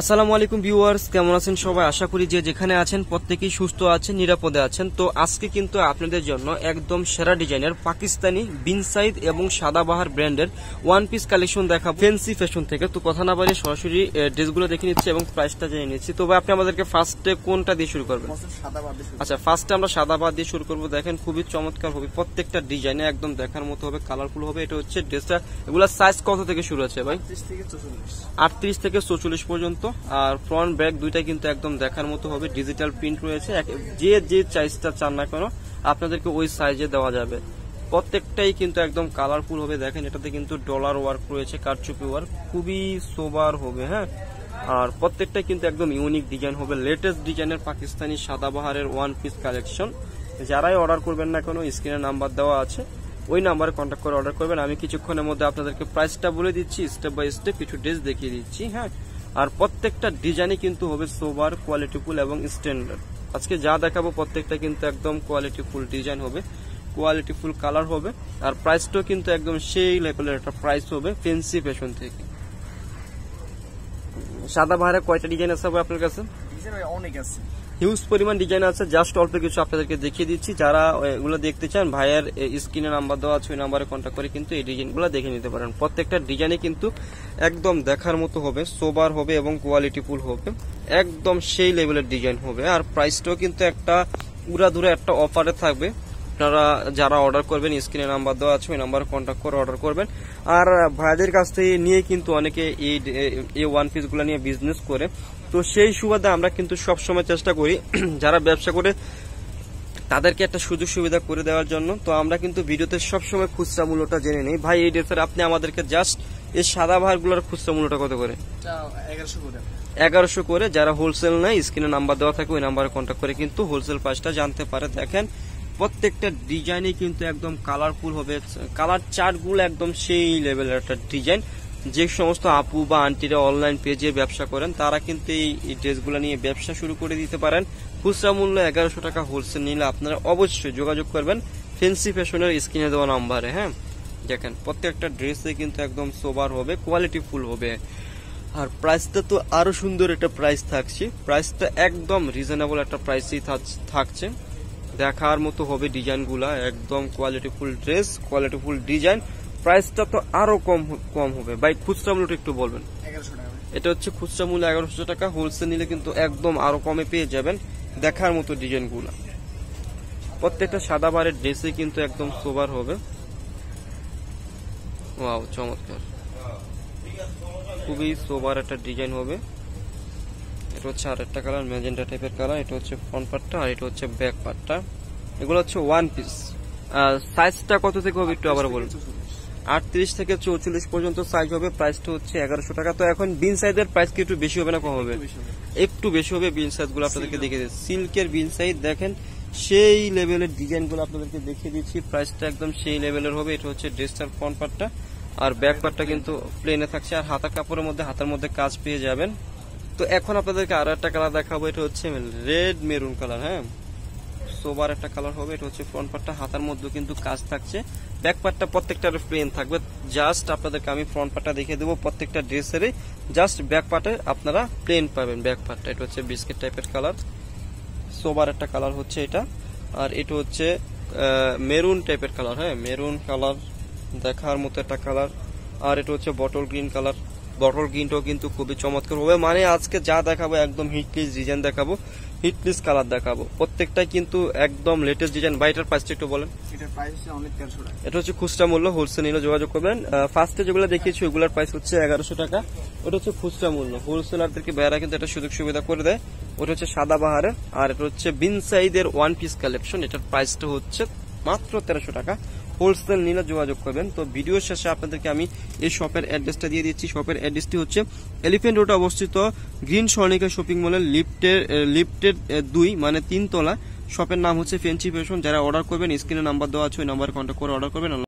আসসালামু আলাইকুম ভিউয়ার্স কেমন আছেন সবাই আশা করি যে যেখানে আছেন প্রত্যেকেই সুস্থ আছেন নিরাপদে আছেন তো আজকে কিন্তু আপনাদের জন্য একদম সেরা ডিজাইনের পাকিস্তানি বিনসাইদ এবং সাদাবাহার ব্র্যান্ডের ওয়ান পিস কালেকশন দেখা ফেন্সি ফ্যাশন থেকে তো কথা না বাড়িয়ে সরাসরি ড্রেসগুলো দেখে নিচ্ছি এবং প্রাইসটা জেনে নিচ্ছি তবে আপনি আমাদেরকে ফার্স্টে কোনটা দিয়ে শুরু করবেন আচ্ছা ফার্স্টে আমরা সাদাবাহার দিয়ে শুরু করবো দেখেন খুবই চমৎকার হবে প্রত্যেকটা ডিজাইনে একদম দেখার মতো হবে কালারফুল হবে এটা হচ্ছে ড্রেসটা এগুলো সাইজ কত থেকে শুরু আছে ভাই আটত্রিশ থেকে চৌচল্লিশ পর্যন্ত মতো আর ফ্রন্ট ব্যাক দুইটাই কিন্তু একদম দেখার মতো হবে ডিজিটাল প্রিন্ট রয়েছে যে যে সাইজটা চান না কেন আপনাদেরকে ওই সাইজে দেওয়া যাবে প্রত্যেকটাই কিন্তু একদম কালারফুল হবে দেখেন এটাতে কিন্তু ডলার ওয়ার্ক রয়েছে কারচুপি ওয়ার্ক খুবই সোবার হবে হ্যাঁ আর প্রত্যেকটাই কিন্তু একদম ইউনিক ডিজাইন হবে লেটেস্ট ডিজাইনের পাকিস্তানি সাদাবাহারের ওয়ান পিস কালেকশন যারাই অর্ডার করবেন না কোনো স্ক্রিনের নাম্বার দেওয়া আছে ওই নাম্বারে কন্ট্যাক্ট করে অর্ডার করবেন আমি কিছুক্ষণের মধ্যে আপনাদেরকে প্রাইসটা বলে দিচ্ছি স্টেপ বাই স্টেপ কিছু ড্রেস দেখিয়ে দিচ্ছি হ্যাঁ আর প্রত্যেকটা ডিজাইনই কিন্তু হবে সোবার কোয়ালিটিফুল এবং স্ট্যান্ডার্ড আজকে যা দেখাবো প্রত্যেকটা কিন্তু একদম কোয়ালিটিফুল ডিজাইন হবে কোয়ালিটিফুল কালার হবে আর প্রাইসটাও কিন্তু একদম সেই লেভেলের একটা প্রাইস হবে ফেন্সি ফ্যাশন থেকে সাদা ভাড়া কয়টা ডিজাইন আছে আপনার কাছে অনেক আছে হিউজ পরিমাণ ডিজাইন আছে জাস্ট অল্প কিছু আপনাদেরকে দেখিয়ে দিচ্ছি যারা এগুলো দেখতে চান ভাইয়ের স্ক্রিনে নাম্বার দেওয়া আছে ওই নাম্বারে কন্ট্যাক্ট করে কিন্তু এই ডিজাইনগুলো দেখে নিতে পারেন প্রত্যেকটা ডিজাইনে কিন্তু একদম দেখার মতো হবে সোবার হবে এবং কোয়ালিটি ফুল হবে একদম সেই লেভেলের ডিজাইন হবে আর প্রাইসটাও কিন্তু একটা উড়াধুরা একটা অফারে থাকবে আপনারা যারা অর্ডার করবেন স্ক্রিনে নাম্বার দেওয়া আছে ওই নাম্বারে কন্ট্যাক্ট করে অর্ডার করবেন আর ভাইদের কাছ থেকে নিয়ে কিন্তু অনেকে এই এই ওয়ান পিসগুলো নিয়ে বিজনেস করে তো সেই সুবাদে আমরা কিন্তু সবসময় চেষ্টা করি যারা ব্যবসা করে তাদেরকে একটা সুযোগ সুবিধা করে দেওয়ার জন্য তো আমরা কিন্তু ভিডিওতে সবসময় খুচরা মূল্যটা জেনে নিই ভাই এই ড্রেসের আপনি আমাদেরকে জাস্ট এই সাদা ভারগুলোর খুচরা মূল্যটা কত করে এগারোশো করে যারা হোলসেল নেয় স্ক্রিনে নাম্বার দেওয়া থাকে ওই নাম্বারে কন্ট্যাক্ট করে কিন্তু হোলসেল প্রাইসটা জানতে পারে দেখেন প্রত্যেকটা ডিজাইনই কিন্তু একদম কালারফুল হবে কালার চার্টগুলো একদম সেই লেভেলের একটা ডিজাইন যে সমস্ত আপু বা আন্টিরা অনলাইন পেজে ব্যবসা করেন তারা কিন্তু এই ড্রেসগুলো নিয়ে ব্যবসা শুরু করে দিতে পারেন খুচরা মূল্য এগারোশো টাকা হোলসেল নিলে আপনারা অবশ্যই যোগাযোগ করবেন ফেন্সি ফ্যাশনের স্ক্রিনে দেওয়া নাম্বারে হ্যাঁ দেখেন প্রত্যেকটা ড্রেসে কিন্তু একদম সোবার হবে কোয়ালিটি ফুল হবে আর প্রাইসটা তো আরো সুন্দর একটা প্রাইস থাকছে প্রাইসটা একদম রিজনেবল একটা প্রাইসই থাকছে দেখার মতো হবে ডিজাইনগুলা একদম কোয়ালিটিফুল ড্রেস কোয়ালিটিফুল ডিজাইন প্রাইসটা তো আরো কম কম হবে ভাই খুচরা মূল্যটা একটু বলবেন এটা হচ্ছে খুচরা মূল্য এগারোশো টাকা হোলসেল নিলে কিন্তু একদম আরো কমে পেয়ে যাবেন দেখার মতো ডিজাইনগুলা প্রত্যেকটা সাদা বারের ড্রেসে কিন্তু একদম সোবার হবে ও চমৎকার খুবই সোবার একটা ডিজাইন হবে এটা হচ্ছে আরেকটা কালার ম্যাজেন্টা টাইপের কালার এটা হচ্ছে ফ্রন্ট পার্টটা আর এটা হচ্ছে ব্যাক পার্টটা এগুলো হচ্ছে ওয়ান পিস আর সাইজটা কত থেকে হবে একটু আবার বলুন আটত্রিশ থেকে চৌচল্লিশ পর্যন্ত সাইজ হবে প্রাইসটা হচ্ছে এগারোশো টাকা তো এখন বিন সাইজের প্রাইস কি একটু বেশি হবে না কম হবে একটু বেশি হবে বিন সাইজগুলো আপনাদেরকে দেখিয়ে দিচ্ছি সিল্কের বিন সাইজ দেখেন সেই লেভেলের ডিজাইনগুলো আপনাদেরকে দেখিয়ে দিচ্ছি প্রাইসটা একদম সেই লেভেলের হবে এটা হচ্ছে ড্রেসটার ফ্রন্ট পার্টটা আর ব্যাক পার্টটা কিন্তু প্লেনে থাকছে আর হাতা কাপড়ের মধ্যে হাতের মধ্যে কাজ পেয়ে যাবেন তো এখন আপনাদেরকে আরো একটা কালার দেখাবো এটা হচ্ছে রেড মেরুন কালার হ্যাঁ সোবার একটা কালার হবে এটা হচ্ছে ফ্রন্ট পার্টটা হাতার মধ্যে কিন্তু কাজ থাকছে ব্যাক পার্টটা প্রত্যেকটার প্লেন থাকবে জাস্ট আপনাদেরকে আমি ফ্রন্ট পার্টটা দেখিয়ে দেবো প্রত্যেকটা ড্রেসেরই জাস্ট ব্যাক পার্টে আপনারা প্লেন পাবেন ব্যাক পার্টটা এটা হচ্ছে বিস্কিট টাইপের কালার সোবার একটা কালার হচ্ছে এটা আর এটা হচ্ছে মেরুন টাইপের কালার হ্যাঁ মেরুন কালার দেখার মতো একটা কালার আর এটা হচ্ছে বটল গ্রিন কালার বটল গ্রিনটাও কিন্তু খুবই চমৎকার হবে মানে আজকে যা দেখাবো একদম হিটলিস ডিজাইন দেখাবো হিটলিস কালার দেখাবো প্রত্যেকটাই কিন্তু একদম লেটেস্ট ডিজাইন বাইটার প্রাইসটা একটু বলেন এটা হচ্ছে খুচরা মূল্য হোলসেল নিলে যোগাযোগ করবেন ফার্স্টে যেগুলো দেখিয়েছি ওগুলোর প্রাইস হচ্ছে এগারোশো টাকা ওটা হচ্ছে খুচরা মূল্য হোলসেলারদেরকে বেড়া কিন্তু এটা সুযোগ সুবিধা করে দেয় ওটা হচ্ছে সাদা বাহারের আর এটা হচ্ছে বিনসাইদের ওয়ান পিস কালেকশন এটার প্রাইসটা হচ্ছে মাত্র তেরোশো টাকা হোলসেল নিলে যোগাযোগ করবেন তো ভিডিও শেষে আপনাদেরকে আমি এই শপের অ্যাড্রেসটা দিয়ে দিচ্ছি শপের অ্যাড্রেসটি হচ্ছে এলিফেন্ট রোডে অবস্থিত গ্রিন স্বর্ণিকা শপিং মলের লিফটের লিফটের দুই মানে তিনতলা শপের নাম হচ্ছে ফেন্সি ফেশন যারা অর্ডার করবেন স্ক্রিনে নাম্বার দেওয়া আছে ওই নাম্বার কন্ট্যাক্ট করে অর্ডার করবেন